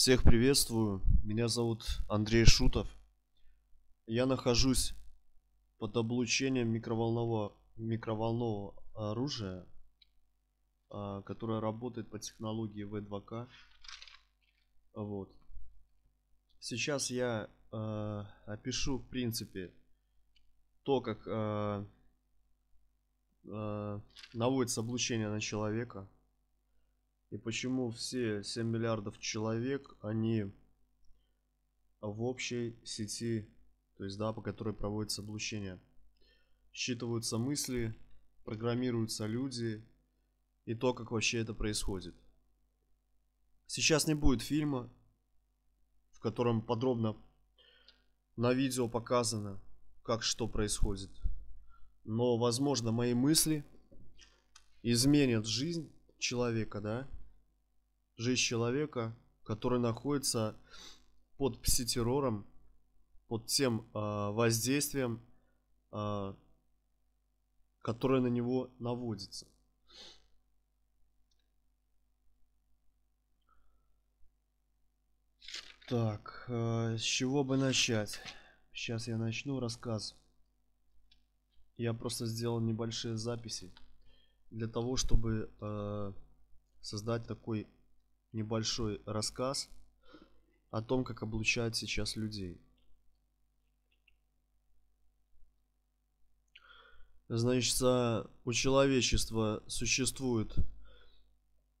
Всех приветствую. Меня зовут Андрей Шутов. Я нахожусь под облучением микроволнового, микроволнового оружия, а, которое работает по технологии V2K. Вот. Сейчас я э, опишу, в принципе, то, как э, э, наводится облучение на человека – и почему все 7 миллиардов человек, они в общей сети, то есть, да, по которой проводится облучение. Считываются мысли, программируются люди и то, как вообще это происходит. Сейчас не будет фильма, в котором подробно на видео показано, как что происходит. Но, возможно, мои мысли изменят жизнь человека, да, жизнь человека, который находится под пситеррором, под тем э, воздействием, э, которое на него наводится. Так, э, с чего бы начать? Сейчас я начну рассказ. Я просто сделал небольшие записи для того, чтобы э, создать такой небольшой рассказ о том, как облучают сейчас людей. Значит, у человечества существует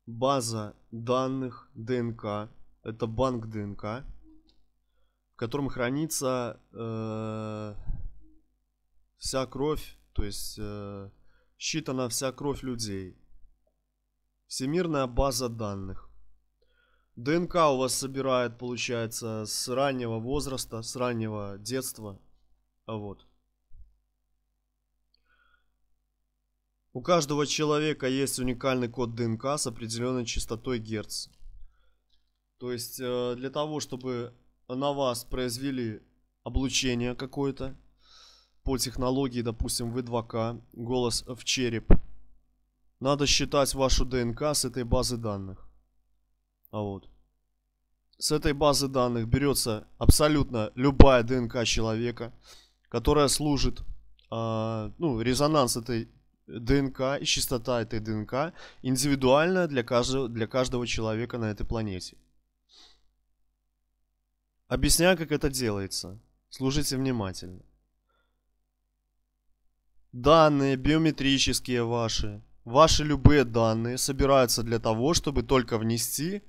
база данных ДНК. Это банк ДНК, в котором хранится э, вся кровь, то есть э, считана вся кровь людей. Всемирная база данных. ДНК у вас собирает, получается, с раннего возраста, с раннего детства. А вот. У каждого человека есть уникальный код ДНК с определенной частотой Герц. То есть э, для того, чтобы на вас произвели облучение какое-то по технологии, допустим, V2К, голос в череп, надо считать вашу ДНК с этой базы данных. А вот с этой базы данных берется абсолютно любая ДНК человека, которая служит, а, ну, резонанс этой ДНК и частота этой ДНК индивидуальна для каждого, для каждого человека на этой планете. Объясняю, как это делается. Слушайте внимательно. Данные биометрические ваши, ваши любые данные собираются для того, чтобы только внести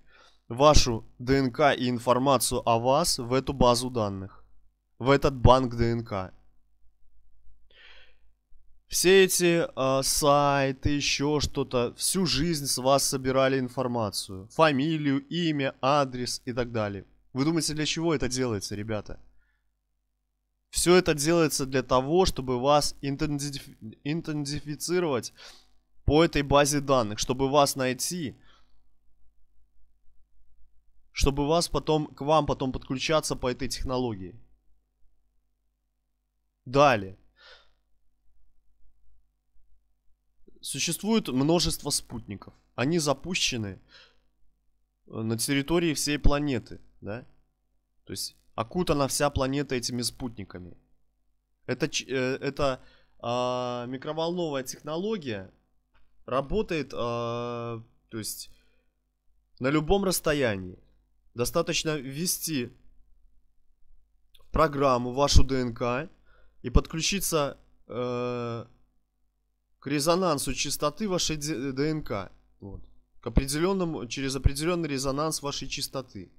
вашу ДНК и информацию о вас в эту базу данных, в этот банк ДНК. Все эти э, сайты, еще что-то, всю жизнь с вас собирали информацию. Фамилию, имя, адрес и так далее. Вы думаете, для чего это делается, ребята? Все это делается для того, чтобы вас интенсифицировать по этой базе данных, чтобы вас найти чтобы вас потом, к вам потом подключаться по этой технологии. Далее. Существует множество спутников. Они запущены э, на территории всей планеты, да? То есть окутана вся планета этими спутниками. Это, э, это а, микроволновая технология работает, а, то есть на любом расстоянии. Достаточно ввести программу вашу ДНК и подключиться э, к резонансу частоты вашей ДНК. Вот. К определенному, через определенный резонанс вашей частоты.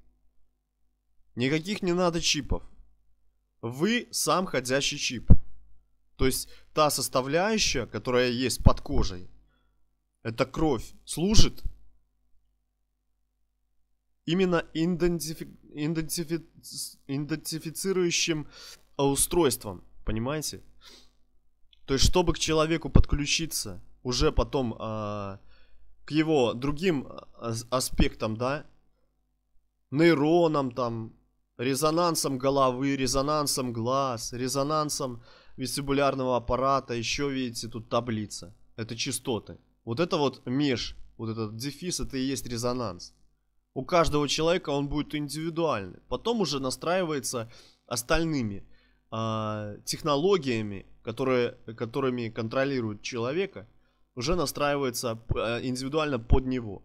Никаких не надо чипов. Вы сам ходящий чип. То есть та составляющая, которая есть под кожей, это кровь, служит именно идентифи... Идентифи... идентифицирующим а, устройством, понимаете? То есть, чтобы к человеку подключиться уже потом э, к его другим а, аспектам, да, нейронам там, резонансом головы, резонансом глаз, резонансом вестибулярного аппарата, еще видите тут таблица. Это частоты. Вот это вот меж, вот этот дефис, это и есть резонанс. У каждого человека он будет индивидуальный. Потом уже настраивается остальными э, технологиями, которые, которыми контролируют человека, уже настраивается э, индивидуально под него.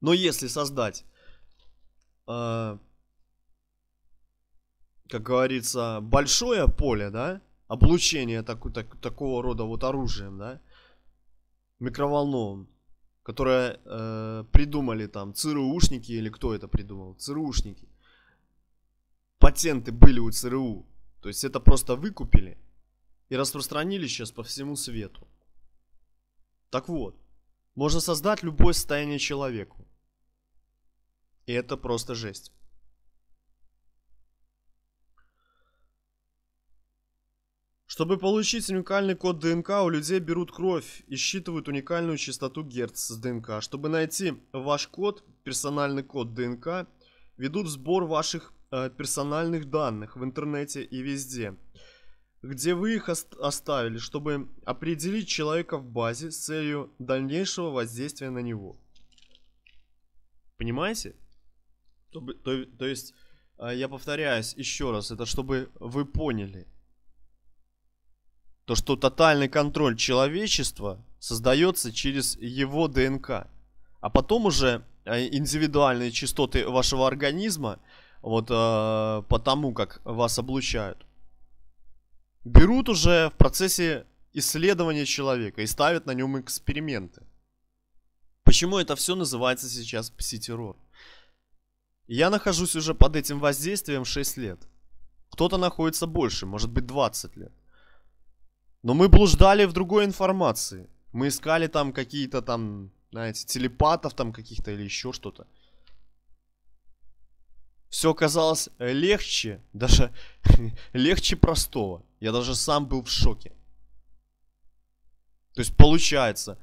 Но если создать, э, как говорится, большое поле, да, облучение так, так, такого рода вот оружием, да, микроволновым, которое э, придумали там ЦРУшники или кто это придумал? ЦРУшники. Патенты были у ЦРУ. То есть это просто выкупили и распространили сейчас по всему свету. Так вот, можно создать любое состояние человеку. И это просто жесть. Чтобы получить уникальный код ДНК, у людей берут кровь и считывают уникальную частоту Герц с ДНК. Чтобы найти ваш код, персональный код ДНК, ведут сбор ваших э, персональных данных в интернете и везде, где вы их оставили, чтобы определить человека в базе с целью дальнейшего воздействия на него. Понимаете? То, то, то есть, э, я повторяюсь еще раз, это чтобы вы поняли – то что тотальный контроль человечества создается через его ДНК. А потом уже э, индивидуальные частоты вашего организма, вот э, по тому, как вас облучают, берут уже в процессе исследования человека и ставят на нем эксперименты. Почему это все называется сейчас пси-террор? Я нахожусь уже под этим воздействием 6 лет. Кто-то находится больше, может быть 20 лет. Но мы блуждали в другой информации. Мы искали там какие-то там, знаете, телепатов там каких-то или еще что-то. Все казалось э, легче, даже легче простого. Я даже сам был в шоке. То есть получается,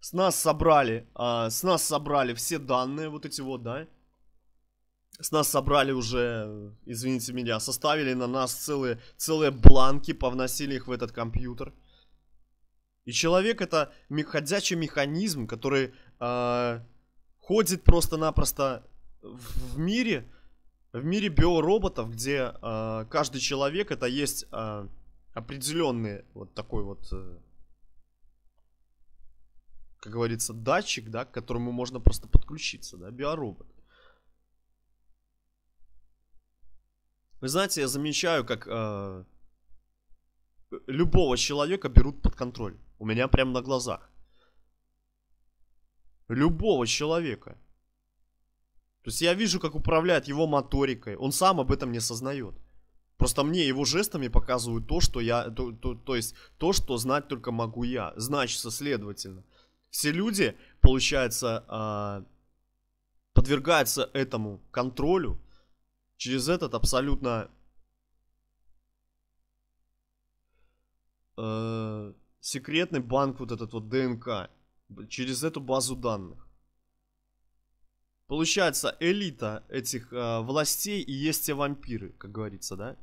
с нас собрали, а, с нас собрали все данные вот эти вот, да, с нас собрали уже, извините меня, составили на нас целые, целые бланки, повносили их в этот компьютер. И человек это ходячий механизм, который э, ходит просто-напросто в мире, в мире биороботов, где э, каждый человек это есть э, определенный вот такой вот, э, как говорится, датчик, да, к которому можно просто подключиться, да, биоробот. Вы знаете, я замечаю, как э, любого человека берут под контроль. У меня прямо на глазах. Любого человека. То есть я вижу, как управляет его моторикой. Он сам об этом не сознает. Просто мне его жестами показывают то, что я, то, то, то есть то, что знать только могу я. Значится, следовательно, все люди, получается, э, подвергаются этому контролю, через этот абсолютно э, секретный банк вот этот вот ДНК, через эту базу данных. Получается, элита этих э, властей и есть те вампиры, как говорится, да?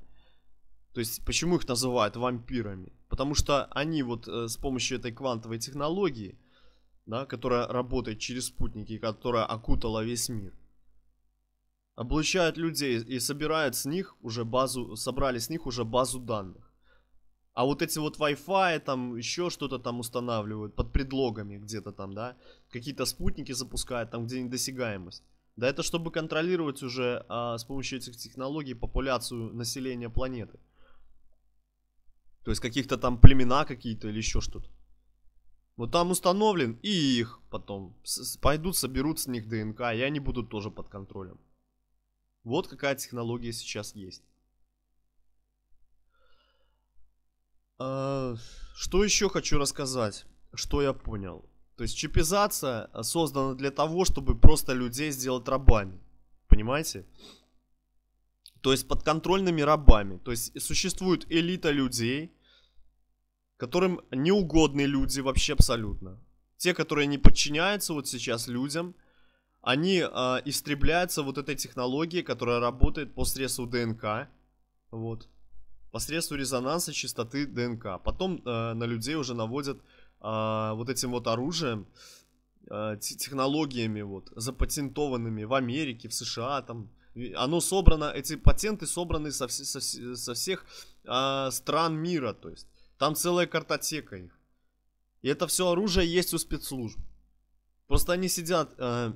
То есть, почему их называют вампирами? Потому что они вот э, с помощью этой квантовой технологии, да, которая работает через спутники, которая окутала весь мир, облучает людей и собирает с них уже базу, собрали с них уже базу данных. А вот эти вот Wi-Fi, там еще что-то там устанавливают под предлогами где-то там, да, какие-то спутники запускают там, где недосягаемость. Да это чтобы контролировать уже а, с помощью этих технологий популяцию населения планеты. То есть каких-то там племена какие-то или еще что-то. Вот там установлен и их потом. Пойдут, соберут с них ДНК, и они будут тоже под контролем. Вот какая технология сейчас есть. А, что еще хочу рассказать, что я понял. То есть чипизация э, создана для того, чтобы просто людей сделать рабами. Понимаете? То есть подконтрольными рабами. То есть существует элита людей, которым неугодны люди вообще абсолютно. Те, которые не подчиняются вот сейчас людям – они э, истребляются вот этой технологией, которая работает по ДНК. Вот. Посредством резонанса частоты ДНК. Потом э, на людей уже наводят э, вот этим вот оружием, э, технологиями вот, запатентованными в Америке, в США там. Оно собрано, эти патенты собраны со, со, со всех э, стран мира, то есть. Там целая картотека их. И это все оружие есть у спецслужб. Просто они сидят э,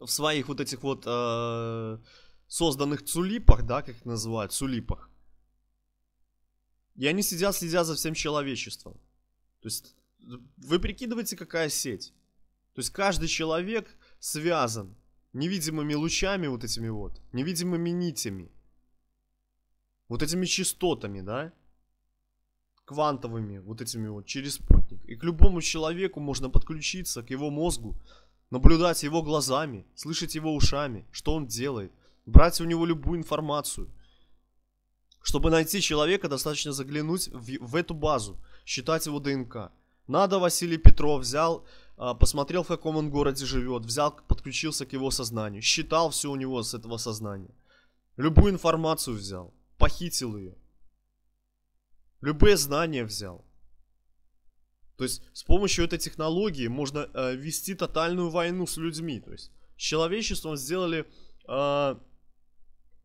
в своих вот этих вот э, созданных цулипах, да, как их называют, цулипах. И они сидят, следя за всем человечеством. То есть вы прикидываете, какая сеть. То есть каждый человек связан невидимыми лучами вот этими вот, невидимыми нитями. Вот этими частотами, да? Квантовыми вот этими вот через спутник. И к любому человеку можно подключиться, к его мозгу, наблюдать его глазами, слышать его ушами, что он делает, брать у него любую информацию. Чтобы найти человека, достаточно заглянуть в, в эту базу, считать его ДНК. Надо Василий Петров взял, а, посмотрел, в каком он городе живет, взял, подключился к его сознанию, считал все у него с этого сознания. Любую информацию взял, похитил ее. Любые знания взял. То есть с помощью этой технологии можно э, вести тотальную войну с людьми. То есть с человечеством сделали э,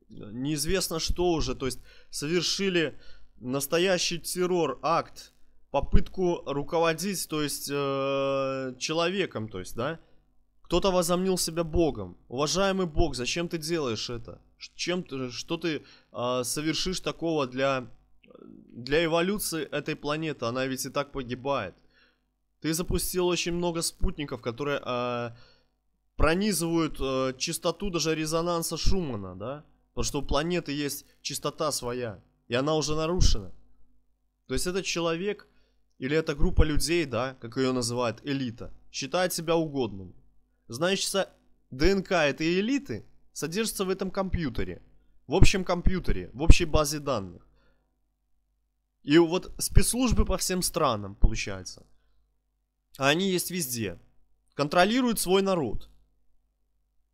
неизвестно что уже. То есть совершили настоящий террор, акт, попытку руководить, то есть э, человеком, то есть, да. Кто-то возомнил себя Богом. Уважаемый Бог, зачем ты делаешь это? Чем ты, что ты э, совершишь такого для для эволюции этой планеты? Она ведь и так погибает. Ты запустил очень много спутников, которые э, пронизывают э, частоту даже резонанса Шумана, да? Потому что у планеты есть частота своя, и она уже нарушена. То есть этот человек или эта группа людей, да, как ее называют, элита, считает себя угодным. Значит, ДНК этой элиты содержится в этом компьютере, в общем компьютере, в общей базе данных. И вот спецслужбы по всем странам, получается – а они есть везде, контролируют свой народ.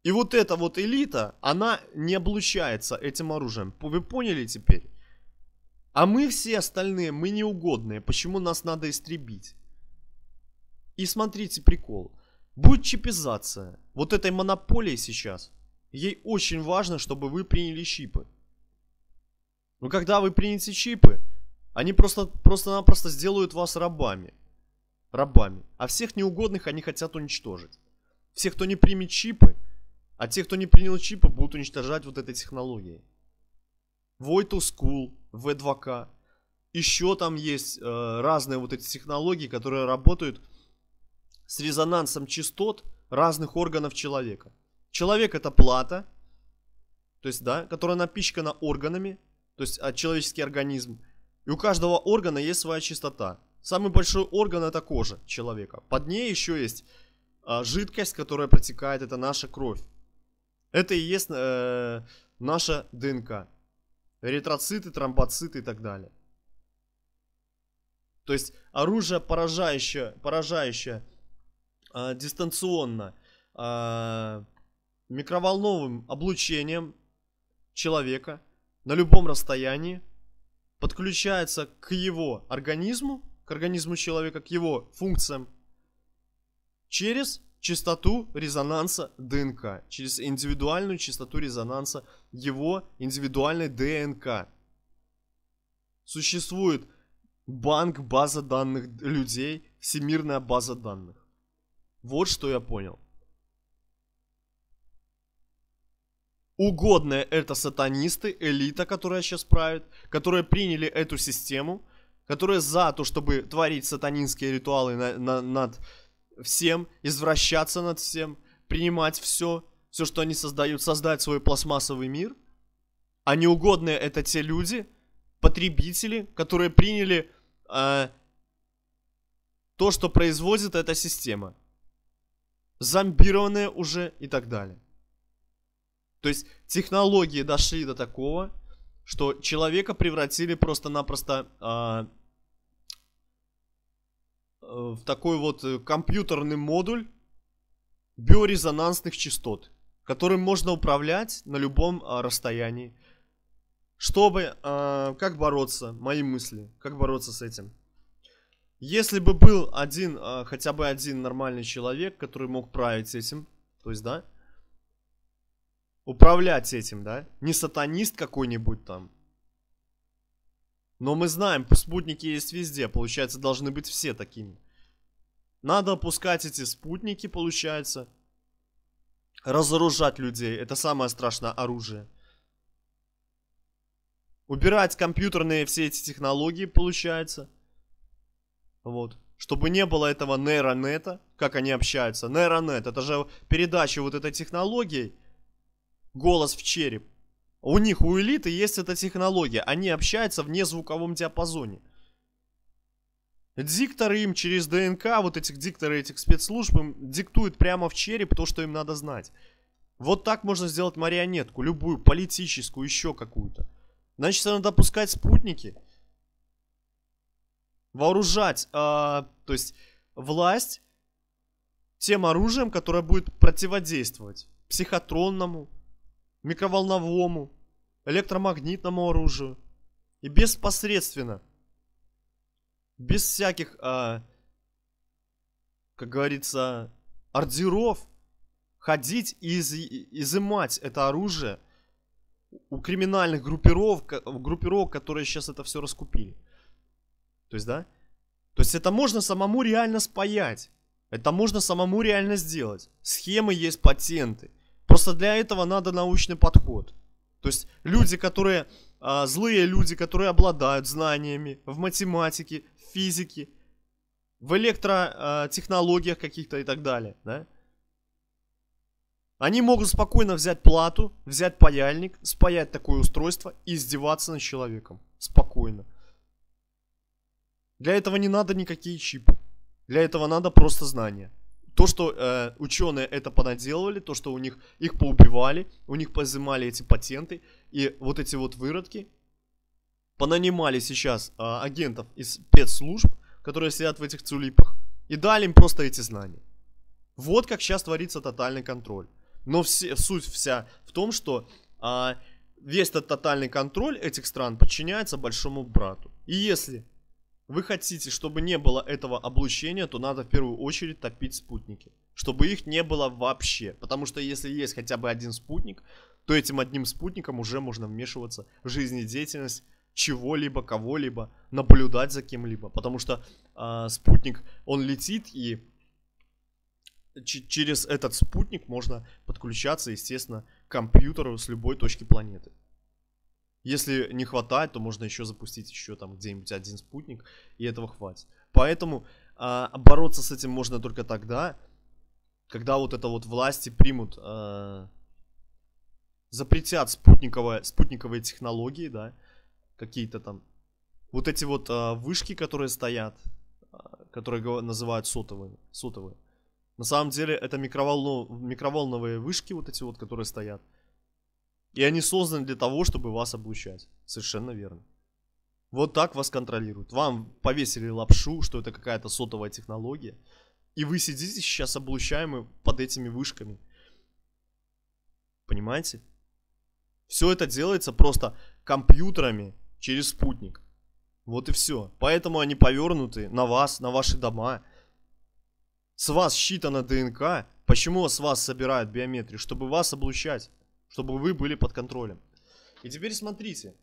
И вот эта вот элита, она не облучается этим оружием. Вы поняли теперь? А мы все остальные, мы неугодные. Почему нас надо истребить? И смотрите прикол. Будет чипизация. Вот этой монополии сейчас. Ей очень важно, чтобы вы приняли чипы. Но когда вы примете чипы, они просто-напросто сделают вас рабами рабами, а всех неугодных они хотят уничтожить. Всех, кто не примет чипы, а те, кто не принял чипы, будут уничтожать вот этой технологией. Void to School, V2K. Еще там есть э, разные вот эти технологии, которые работают с резонансом частот разных органов человека. Человек это плата, то есть, да, которая напичкана органами, то есть а, человеческий организм. И у каждого органа есть своя частота. Самый большой орган это кожа человека. Под ней еще есть э, жидкость, которая протекает, это наша кровь. Это и есть э, наша ДНК. Эритроциты, тромбоциты и так далее. То есть оружие поражающее, поражающее э, дистанционно э, микроволновым облучением человека на любом расстоянии подключается к его организму организму человека, к его функциям, через частоту резонанса ДНК, через индивидуальную частоту резонанса его индивидуальной ДНК. Существует банк, база данных людей, всемирная база данных. Вот что я понял. Угодные это сатанисты, элита, которая сейчас правит, которые приняли эту систему – которые за то, чтобы творить сатанинские ритуалы на, на, над всем, извращаться над всем, принимать все, все, что они создают, создать свой пластмассовый мир. А неугодные это те люди, потребители, которые приняли э, то, что производит эта система. Зомбированные уже и так далее. То есть технологии дошли до такого, что человека превратили просто-напросто э, Э, в такой вот э, компьютерный модуль биорезонансных частот, которым можно управлять на любом а, расстоянии. Чтобы, а, как бороться, мои мысли, как бороться с этим. Если бы был один, а, хотя бы один нормальный человек, который мог править этим, то есть, да, управлять этим, да, не сатанист какой-нибудь там, но мы знаем, спутники есть везде, получается, должны быть все такими. Надо опускать эти спутники, получается. Разоружать людей, это самое страшное оружие. Убирать компьютерные все эти технологии, получается. Вот. Чтобы не было этого нейронета, как они общаются. Нейронет, это же передача вот этой технологии. Голос в череп. У них, у элиты есть эта технология. Они общаются в незвуковом диапазоне. Дикторы им через ДНК, вот этих дикторы этих спецслужб, им диктуют прямо в череп то, что им надо знать. Вот так можно сделать марионетку, любую, политическую, еще какую-то. Значит, надо пускать спутники, вооружать, э, то есть власть тем оружием, которое будет противодействовать психотронному, микроволновому, электромагнитному оружию. И беспосредственно. Без всяких, а, как говорится, ордеров. Ходить и из, изымать это оружие у криминальных группировок, группировок, которые сейчас это все раскупили. То есть, да? То есть это можно самому реально спаять. Это можно самому реально сделать. Схемы есть, патенты. Просто для этого надо научный подход. То есть люди, которые, а, злые люди, которые обладают знаниями в математике, в физике, в электротехнологиях а, каких-то и так далее, да? Они могут спокойно взять плату, взять паяльник, спаять такое устройство и издеваться над человеком. Спокойно. Для этого не надо никакие чипы. Для этого надо просто знания то, что э, ученые это понаделывали, то, что у них их поубивали, у них позымали эти патенты, и вот эти вот выродки понанимали сейчас э, агентов из спецслужб, которые сидят в этих цулипах, и дали им просто эти знания. Вот как сейчас творится тотальный контроль. Но все, суть вся в том, что э, весь этот тотальный контроль этих стран подчиняется большому брату. И если вы хотите, чтобы не было этого облучения, то надо в первую очередь топить спутники. Чтобы их не было вообще. Потому что если есть хотя бы один спутник, то этим одним спутником уже можно вмешиваться в жизнедеятельность чего-либо, кого-либо, наблюдать за кем-либо. Потому что э, спутник, он летит, и через этот спутник можно подключаться, естественно, к компьютеру с любой точки планеты. Если не хватает, то можно еще запустить еще там где-нибудь один спутник, и этого хватит. Поэтому э, бороться с этим можно только тогда, когда вот это вот власти примут, э, запретят спутниковые, спутниковые технологии, да, какие-то там, вот эти вот э, вышки, которые стоят, э, которые называют сотовые, сотовые. На самом деле это микроволновые вышки вот эти вот, которые стоят. И они созданы для того, чтобы вас облучать. Совершенно верно. Вот так вас контролируют. Вам повесили лапшу, что это какая-то сотовая технология. И вы сидите сейчас облучаемы под этими вышками. Понимаете? Все это делается просто компьютерами через спутник. Вот и все. Поэтому они повернуты на вас, на ваши дома. С вас считана ДНК. Почему с вас собирают биометрию? Чтобы вас облучать чтобы вы были под контролем. И теперь смотрите.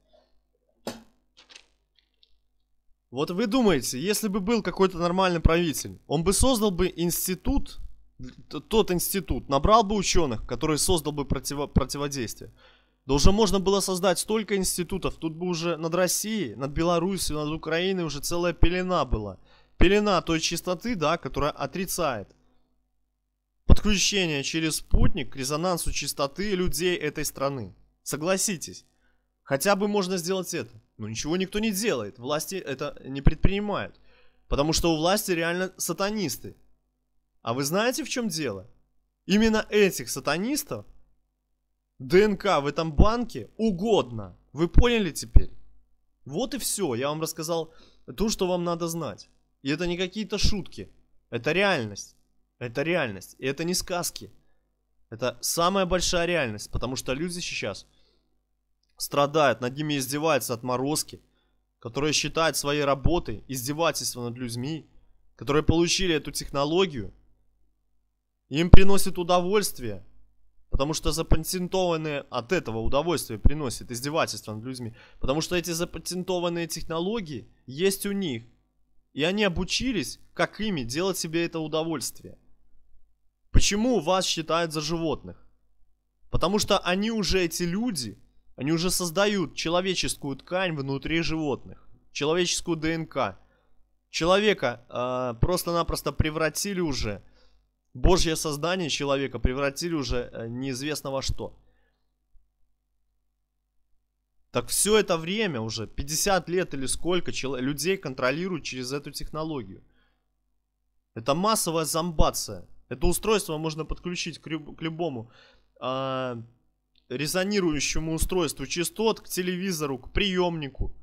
Вот вы думаете, если бы был какой-то нормальный правитель, он бы создал бы институт, тот институт, набрал бы ученых, который создал бы противо противодействие. Да уже можно было создать столько институтов, тут бы уже над Россией, над Белоруссией, над Украиной уже целая пелена была. Пелена той чистоты, да, которая отрицает подключение через спутник к резонансу частоты людей этой страны. Согласитесь, хотя бы можно сделать это. Но ничего никто не делает, власти это не предпринимают. Потому что у власти реально сатанисты. А вы знаете, в чем дело? Именно этих сатанистов ДНК в этом банке угодно. Вы поняли теперь? Вот и все. Я вам рассказал то, что вам надо знать. И это не какие-то шутки. Это реальность. Это реальность. И это не сказки. Это самая большая реальность, потому что люди сейчас страдают, над ними издеваются отморозки, которые считают своей работой издевательство над людьми, которые получили эту технологию, им приносит удовольствие, потому что запатентованные от этого удовольствие приносит издевательство над людьми, потому что эти запатентованные технологии есть у них, и они обучились, как ими делать себе это удовольствие – Почему вас считают за животных? Потому что они уже, эти люди, они уже создают человеческую ткань внутри животных, человеческую ДНК. Человека э, просто-напросто превратили уже, Божье создание человека превратили уже э, неизвестно во что. Так все это время уже, 50 лет или сколько, людей контролируют через эту технологию. Это массовая зомбация. Это устройство можно подключить к, люб- к любому а, резонирующему устройству частот, к телевизору, к приемнику.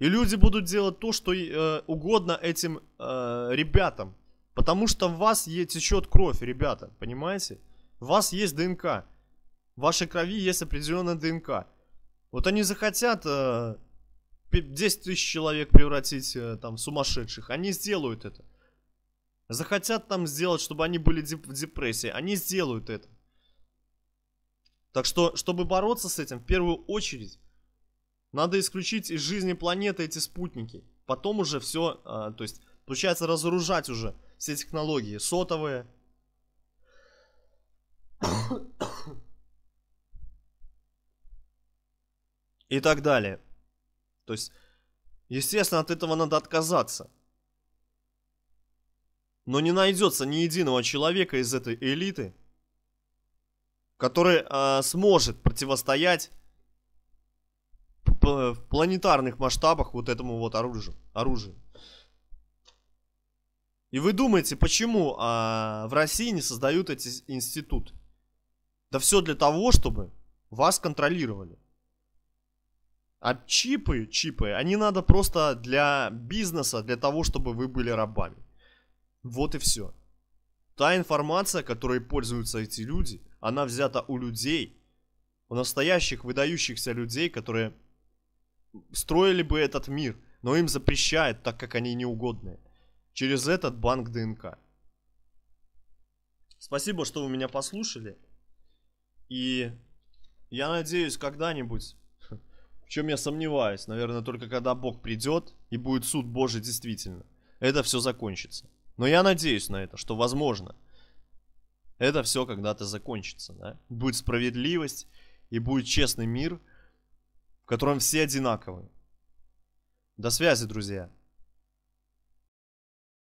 И люди будут делать то, что э, угодно этим э, ребятам. Потому что в вас е- течет кровь, ребята, понимаете? В вас есть ДНК. В вашей крови есть определенная ДНК. Вот они захотят э, 10 тысяч человек превратить э, там в сумасшедших. Они сделают это захотят там сделать, чтобы они были в депрессии, они сделают это. Так что, чтобы бороться с этим, в первую очередь, надо исключить из жизни планеты эти спутники. Потом уже все, а, то есть, получается, разоружать уже все технологии сотовые. И так далее. То есть, естественно, от этого надо отказаться но не найдется ни единого человека из этой элиты, который э, сможет противостоять э, в планетарных масштабах вот этому вот оружию. оружию. И вы думаете, почему э, в России не создают эти институты? Да все для того, чтобы вас контролировали. А чипы, чипы, они надо просто для бизнеса, для того, чтобы вы были рабами. Вот и все. Та информация, которой пользуются эти люди, она взята у людей, у настоящих выдающихся людей, которые строили бы этот мир, но им запрещают, так как они неугодные, через этот банк ДНК. Спасибо, что вы меня послушали. И я надеюсь, когда-нибудь, в чем я сомневаюсь, наверное, только когда Бог придет и будет суд Божий действительно, это все закончится. Но я надеюсь на это, что возможно. Это все когда-то закончится, да? Будет справедливость и будет честный мир, в котором все одинаковые. До связи, друзья.